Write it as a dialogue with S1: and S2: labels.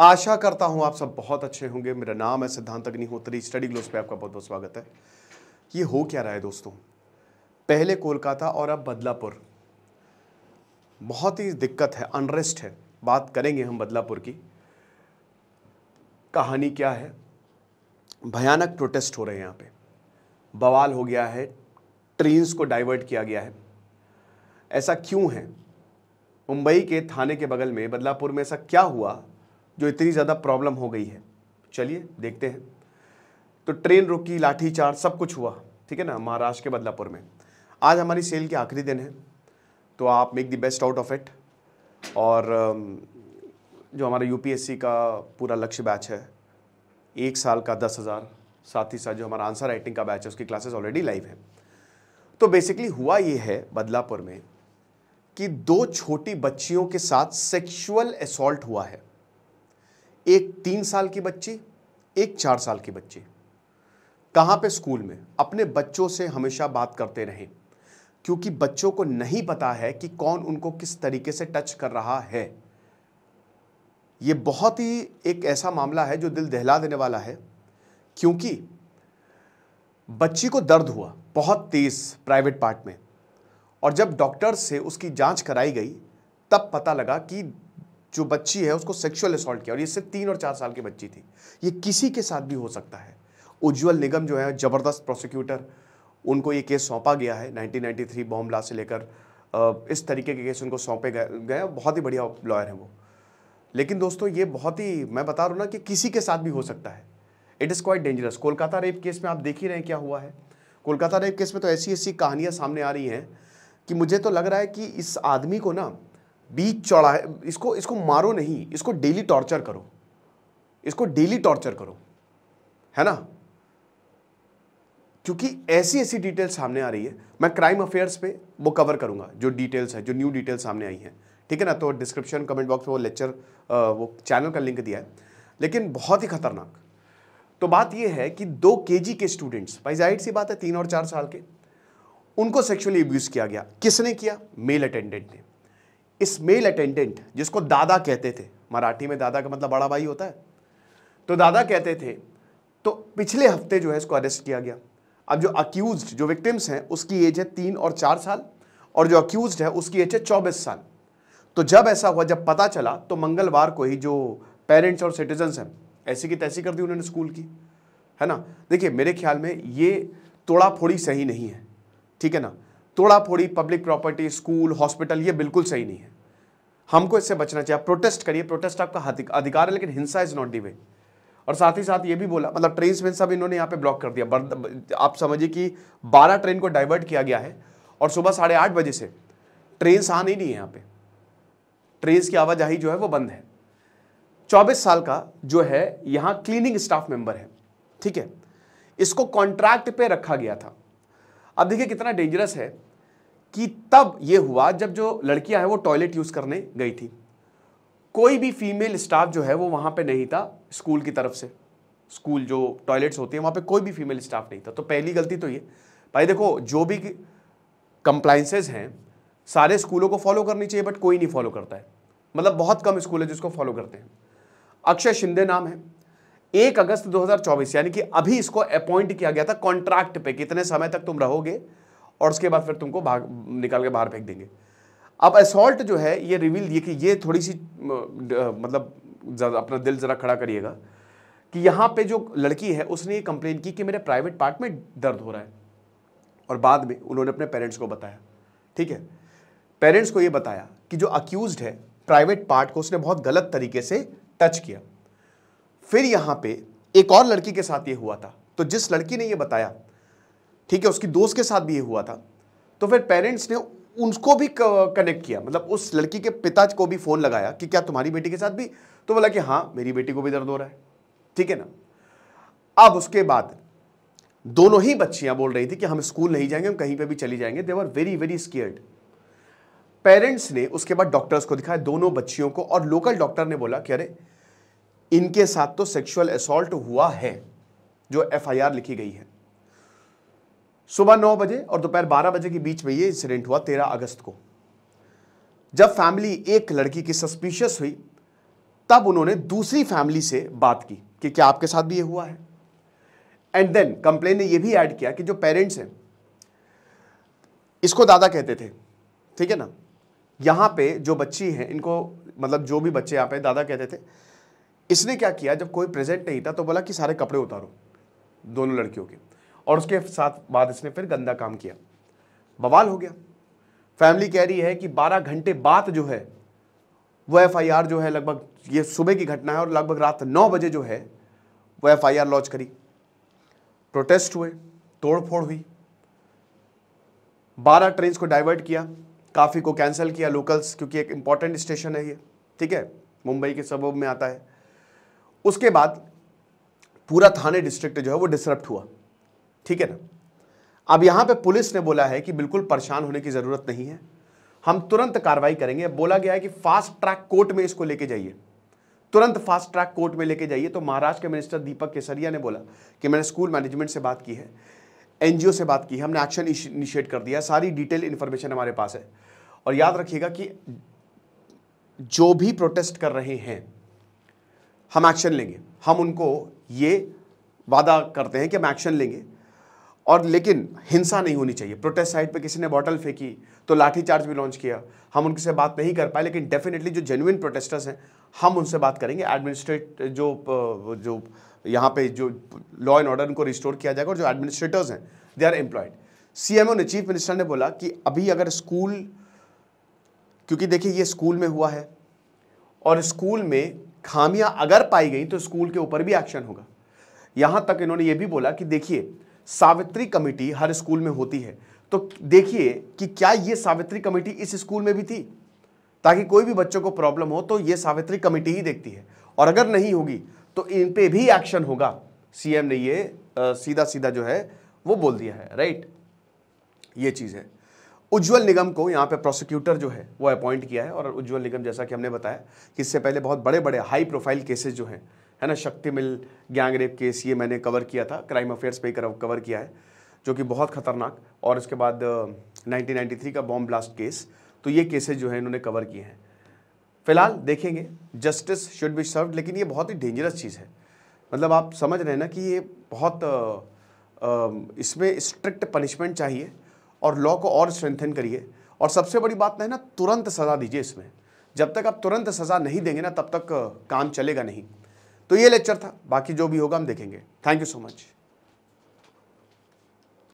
S1: आशा करता हूं आप सब बहुत अच्छे होंगे मेरा नाम है सिद्धांत अग्निहोत्री स्टडी ग्लोस पे आपका बहुत बहुत स्वागत है ये हो क्या रहा है दोस्तों पहले कोलकाता और अब बदलापुर बहुत ही दिक्कत है अनरेस्ट है बात करेंगे हम बदलापुर की कहानी क्या है भयानक प्रोटेस्ट हो रहे हैं यहाँ पे बवाल हो गया है ट्रेन्स को डाइवर्ट किया गया है ऐसा क्यों है मुंबई के थाने के बगल में बदलापुर में ऐसा क्या हुआ जो इतनी ज़्यादा प्रॉब्लम हो गई है चलिए देखते हैं तो ट्रेन रुकी लाठी चार्ज सब कुछ हुआ ठीक है ना महाराष्ट्र के बदलापुर में आज हमारी सेल के आखिरी दिन है तो आप make the best out of it और जो हमारा यूपीएससी का पूरा लक्ष्य बैच है एक साल का दस हज़ार साथ ही साथ जो हमारा आंसर राइटिंग का बैच है उसकी क्लासेस ऑलरेडी लाइव है तो बेसिकली हुआ ये है बदलापुर में कि दो छोटी बच्चियों के साथ सेक्सुअल असॉल्ट हुआ है एक तीन साल की बच्ची एक चार साल की बच्ची कहाँ पे स्कूल में अपने बच्चों से हमेशा बात करते रहें क्योंकि बच्चों को नहीं पता है कि कौन उनको किस तरीके से टच कर रहा है ये बहुत ही एक ऐसा मामला है जो दिल दहला देने वाला है क्योंकि बच्ची को दर्द हुआ बहुत तेज़ प्राइवेट पार्ट में और जब डॉक्टर से उसकी जांच कराई गई तब पता लगा कि जो बच्ची है उसको सेक्सुअल असॉल्ट किया और ये सिर्फ तीन और चार साल की बच्ची थी ये किसी के साथ भी हो सकता है उज्ज्वल निगम जो है ज़बरदस्त प्रोसिक्यूटर उनको ये केस सौंपा गया है 1993 बॉम्ब ब्लास्ट से लेकर इस तरीके के केस उनको सौंपे गए बहुत ही बढ़िया लॉयर हैं वो लेकिन दोस्तों ये बहुत ही मैं बता रहा हूँ ना कि किसी के साथ भी हो सकता है it is quite dangerous Kolkata rape case में आप देख ही रहे हैं क्या हुआ है कोलकाता रेप केस में तो ऐसी ऐसी कहानियाँ सामने आ रही हैं कि मुझे तो लग रहा है कि इस आदमी को ना बीच चौड़ा है इसको इसको मारो नहीं इसको डेली टॉर्चर करो इसको डेली टॉर्चर करो है ना क्योंकि ऐसी ऐसी डिटेल्स सामने आ रही है मैं क्राइम अफेयर्स पे वो कवर करूंगा जो डिटेल्स है जो न्यू डिटेल सामने आई हैं ठीक है ना तो डिस्क्रिप्शन कमेंट बॉक्स में वो लेक्चर वो चैनल का लिंक दिया है लेकिन बहुत ही खतरनाक तो बात यह है कि दो के के स्टूडेंट्स भाई जाहिर सी बात है तीन और चार साल के उनको सेक्शुअली अब्यूज़ किया गया किसने किया मेल अटेंडेंट ने इस मेल अटेंडेंट जिसको दादा कहते थे मराठी में दादा का मतलब बड़ा भाई होता है तो दादा कहते थे तो पिछले हफ्ते जो है इसको अरेस्ट किया गया अब जो अक्यूज जो विक्टिम्स हैं उसकी एज है तीन और चार साल और जो अक्यूज है उसकी एज है चौबीस साल तो जब ऐसा हुआ जब पता चला तो मंगलवार को ही जो पेरेंट्स और सिटीजन्स हैं ऐसी की तैसी कर दी उन्होंने स्कूल की है ना देखिए मेरे ख्याल में ये तोड़ा फोड़ी सही नहीं है ठीक है ना तोड़ा फोड़ी पब्लिक प्रॉपर्टी स्कूल हॉस्पिटल ये बिल्कुल सही नहीं है हमको इससे बचना चाहिए आप प्रोटेस्ट करिए प्रोटेस्ट आपका अधिकार है लेकिन हिंसा इज नॉट दी वे और साथ ही साथ ये भी बोला मतलब ट्रेन में सब इन्होंने यहाँ पे ब्लॉक कर दिया आप समझिए कि 12 ट्रेन को डाइवर्ट किया गया है और सुबह साढ़े आठ बजे से ट्रेन आ नहीं रही है यहाँ पे ट्रेन की आवाजाही जो है वो बंद है चौबीस साल का जो है यहाँ क्लीनिंग स्टाफ मेंबर है ठीक है इसको कॉन्ट्रैक्ट पे रखा गया था अब देखिए कितना डेंजरस है कि तब ये हुआ जब जो लड़कियां हैं वो टॉयलेट यूज़ करने गई थी कोई भी फीमेल स्टाफ जो है वो वहां पे नहीं था स्कूल की तरफ से स्कूल जो टॉयलेट्स होती हैं वहां पे कोई भी फीमेल स्टाफ नहीं था तो पहली गलती तो ये भाई देखो जो भी कंप्लाइंसेज हैं सारे स्कूलों को फॉलो करनी चाहिए बट कोई नहीं फॉलो करता है मतलब बहुत कम स्कूल है जिसको फॉलो करते हैं अक्षय शिंदे नाम है एक अगस्त 2024 यानी कि अभी इसको अपॉइंट किया गया था कॉन्ट्रैक्ट पे कितने समय तक तुम रहोगे और उसके बाद फिर तुमको भाग निकाल के बाहर फेंक देंगे अब असॉल्ट जो है ये रिवील ये कि ये थोड़ी सी मतलब अपना दिल ज़रा खड़ा करिएगा कि यहाँ पे जो लड़की है उसने ये कंप्लेन की कि मेरे प्राइवेट पार्ट में दर्द हो रहा है और बाद में उन्होंने अपने पेरेंट्स को बताया ठीक है पेरेंट्स को ये बताया कि जो अक्यूज है प्राइवेट पार्ट को उसने बहुत गलत तरीके से टच किया फिर यहाँ पे एक और लड़की के साथ ये हुआ था तो जिस लड़की ने ये बताया ठीक है उसकी दोस्त के साथ भी ये हुआ था तो फिर पेरेंट्स ने उनको भी कनेक्ट किया मतलब उस लड़की के पिता को भी फ़ोन लगाया कि क्या तुम्हारी बेटी के साथ भी तो बोला कि हाँ मेरी बेटी को भी दर्द हो रहा है ठीक है ना अब उसके बाद दोनों ही बच्चियां बोल रही थी कि हम स्कूल नहीं जाएंगे हम कहीं पे भी चली जाएंगे they are very very scared parents ने उसके बाद डॉक्टर्स को दिखाया दोनों बच्चियों को और लोकल डॉक्टर ने बोला कि अरे इनके साथ तो सेक्सुअल असॉल्ट हुआ है जो एफआईआर लिखी गई है सुबह नौ बजे और दोपहर बारह बजे के बीच में ये इंसिडेंट हुआ तेरह अगस्त को जब फैमिली एक लड़की की सस्पिशियस हुई तब उन्होंने दूसरी फैमिली से बात की कि क्या आपके साथ भी ये हुआ है एंड देन कंप्लेन ने ये भी ऐड किया कि जो पेरेंट्स हैं इसको दादा कहते थे ठीक है ना यहाँ पे जो बच्ची है इनको मतलब जो भी बच्चे यहाँ पे दादा कहते थे इसने क्या किया जब कोई प्रेजेंट नहीं था तो बोला कि सारे कपड़े उतारो दोनों लड़कियों के और उसके साथ बाद इसने फिर गंदा काम किया बवाल हो गया फैमिली कह रही है कि 12 घंटे बाद जो है वो एफआईआर जो है लगभग ये सुबह की घटना है और लगभग रात नौ बजे जो है वो एफआईआर लॉन्च करी प्रोटेस्ट हुए तोड़फोड़ हुई बारह ट्रेन को डाइवर्ट किया काफ़ी को कैंसिल किया लोकल्स क्योंकि एक इम्पॉर्टेंट स्टेशन है ये ठीक है मुंबई के सबब में आता है उसके बाद पूरा थाने डिस्ट्रिक्ट जो है वो डिसरप्ट हुआ ठीक है ना अब यहाँ पे पुलिस ने बोला है कि बिल्कुल परेशान होने की ज़रूरत नहीं है हम तुरंत कार्रवाई करेंगे बोला गया है कि फास्ट ट्रैक कोर्ट में इसको लेके जाइए तुरंत फास्ट ट्रैक कोर्ट में लेके जाइए तो महाराष्ट्र के मिनिस्टर दीपक केसरिया ने बोला कि मैंने स्कूल मैनेजमेंट से बात की है एनजीओ से बात की हमने एक्शन इनिशिएट कर दिया सारी डिटेल इन्फॉर्मेशन हमारे पास है और याद रखिएगा कि जो भी प्रोटेस्ट कर रहे हैं हम एक्शन लेंगे हम उनको ये वादा करते हैं कि हम एक्शन लेंगे और लेकिन हिंसा नहीं होनी चाहिए प्रोटेस्ट साइड पे किसी ने बॉटल फेंकी तो लाठी चार्ज भी लॉन्च किया हम उनसे बात नहीं कर पाए लेकिन डेफिनेटली जो जेन्यून प्रोटेस्टर्स हैं हम उनसे बात करेंगे एडमिनिस्ट्रेट जो जो यहाँ पे जो लॉ एंड ऑर्डर उनको रिस्टोर किया जाएगा और जो एडमिनिस्ट्रेटर्स हैं they are employed C M ने चीफ मिनिस्टर ने बोला कि अभी अगर स्कूल क्योंकि देखिए ये स्कूल में हुआ है और स्कूल में खामियां अगर पाई गई तो स्कूल के ऊपर भी एक्शन होगा यहाँ तक इन्होंने ये भी बोला कि देखिए सावित्री कमेटी हर स्कूल में होती है तो देखिए कि क्या ये सावित्री कमेटी इस स्कूल में भी थी ताकि कोई भी बच्चों को प्रॉब्लम हो तो ये सावित्री कमेटी ही देखती है और अगर नहीं होगी तो इन पे भी एक्शन होगा सीएम ने ये आ, सीधा सीधा जो है वो बोल दिया है राइट ये चीज़ है उज्जवल निगम को यहाँ पे प्रोसिक्यूटर जो है वो अपॉइंट किया है और उज्जवल निगम जैसा कि हमने बताया कि इससे पहले बहुत बड़े बड़े हाई प्रोफाइल केसेस जो हैं है ना शक्ति मिल गैंग रेप केस ये मैंने कवर किया था क्राइम अफेयर्स पे कवर किया है जो कि बहुत ख़तरनाक और उसके बाद 1993 का बॉम्ब ब्लास्ट केस तो ये केसेस जो है इन्होंने कवर किए हैं फिलहाल देखेंगे जस्टिस शुड बी सर्व लेकिन ये बहुत ही डेंजरस चीज़ है मतलब आप समझ रहे हैं ना कि ये बहुत आ, आ, इसमें स्ट्रिक्ट पनिशमेंट चाहिए और लॉ को और स्ट्रेंथन करिए और सबसे बड़ी बात है ना तुरंत सज़ा दीजिए इसमें जब तक आप तुरंत सज़ा नहीं देंगे ना तब तक काम चलेगा नहीं तो ये लेक्चर था बाकी जो भी होगा हम देखेंगे थैंक यू सो मच